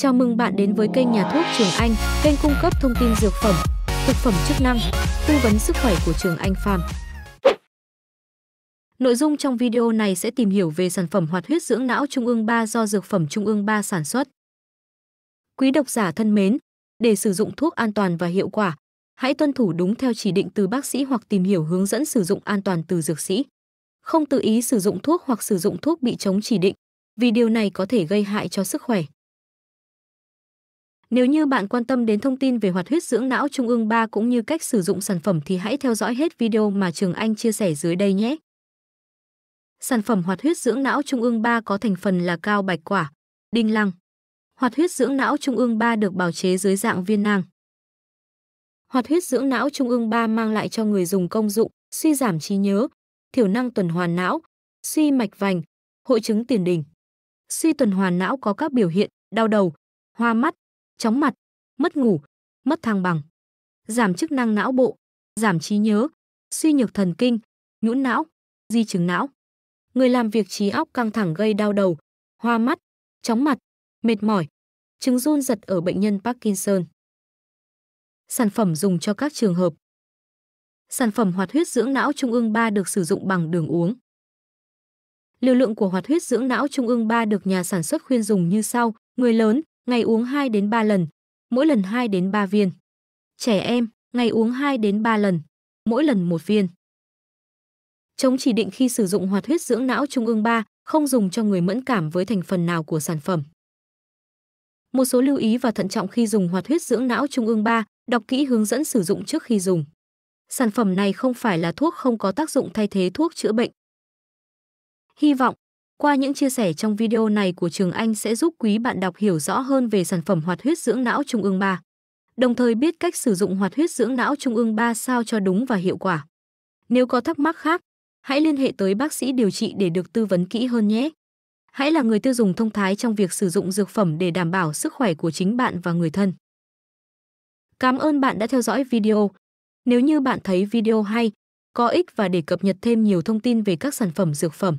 Chào mừng bạn đến với kênh Nhà thuốc Trường Anh, kênh cung cấp thông tin dược phẩm, thực phẩm chức năng, tư vấn sức khỏe của Trường Anh Farm. Nội dung trong video này sẽ tìm hiểu về sản phẩm hoạt huyết dưỡng não Trung ương 3 do Dược phẩm Trung ương 3 sản xuất. Quý độc giả thân mến, để sử dụng thuốc an toàn và hiệu quả, hãy tuân thủ đúng theo chỉ định từ bác sĩ hoặc tìm hiểu hướng dẫn sử dụng an toàn từ dược sĩ. Không tự ý sử dụng thuốc hoặc sử dụng thuốc bị chống chỉ định, vì điều này có thể gây hại cho sức khỏe. Nếu như bạn quan tâm đến thông tin về hoạt huyết dưỡng não trung ương 3 cũng như cách sử dụng sản phẩm thì hãy theo dõi hết video mà Trường Anh chia sẻ dưới đây nhé. Sản phẩm hoạt huyết dưỡng não trung ương 3 có thành phần là cao bạch quả, đinh lăng. Hoạt huyết dưỡng não trung ương 3 được bào chế dưới dạng viên nang. Hoạt huyết dưỡng não trung ương 3 mang lại cho người dùng công dụng suy giảm trí nhớ, thiểu năng tuần hoàn não, suy mạch vành, hội chứng tiền đình. Suy tuần hoàn não có các biểu hiện đau đầu, hoa mắt, chóng mặt, mất ngủ, mất thăng bằng, giảm chức năng não bộ, giảm trí nhớ, suy nhược thần kinh, nhũn não, di chứng não. Người làm việc trí óc căng thẳng gây đau đầu, hoa mắt, chóng mặt, mệt mỏi, chứng run giật ở bệnh nhân Parkinson. Sản phẩm dùng cho các trường hợp. Sản phẩm hoạt huyết dưỡng não trung ương 3 được sử dụng bằng đường uống. Liều lượng của hoạt huyết dưỡng não trung ương 3 được nhà sản xuất khuyên dùng như sau: người lớn ngày uống 2 đến 3 lần, mỗi lần 2 đến 3 viên. Trẻ em, ngày uống 2 đến 3 lần, mỗi lần 1 viên. Chống chỉ định khi sử dụng hoạt huyết dưỡng não trung ương 3, không dùng cho người mẫn cảm với thành phần nào của sản phẩm. Một số lưu ý và thận trọng khi dùng hoạt huyết dưỡng não trung ương 3, đọc kỹ hướng dẫn sử dụng trước khi dùng. Sản phẩm này không phải là thuốc không có tác dụng thay thế thuốc chữa bệnh. Hy vọng qua những chia sẻ trong video này của Trường Anh sẽ giúp quý bạn đọc hiểu rõ hơn về sản phẩm hoạt huyết dưỡng não trung ương 3, đồng thời biết cách sử dụng hoạt huyết dưỡng não trung ương 3 sao cho đúng và hiệu quả. Nếu có thắc mắc khác, hãy liên hệ tới bác sĩ điều trị để được tư vấn kỹ hơn nhé. Hãy là người tiêu dùng thông thái trong việc sử dụng dược phẩm để đảm bảo sức khỏe của chính bạn và người thân. Cảm ơn bạn đã theo dõi video. Nếu như bạn thấy video hay, có ích và để cập nhật thêm nhiều thông tin về các sản phẩm dược phẩm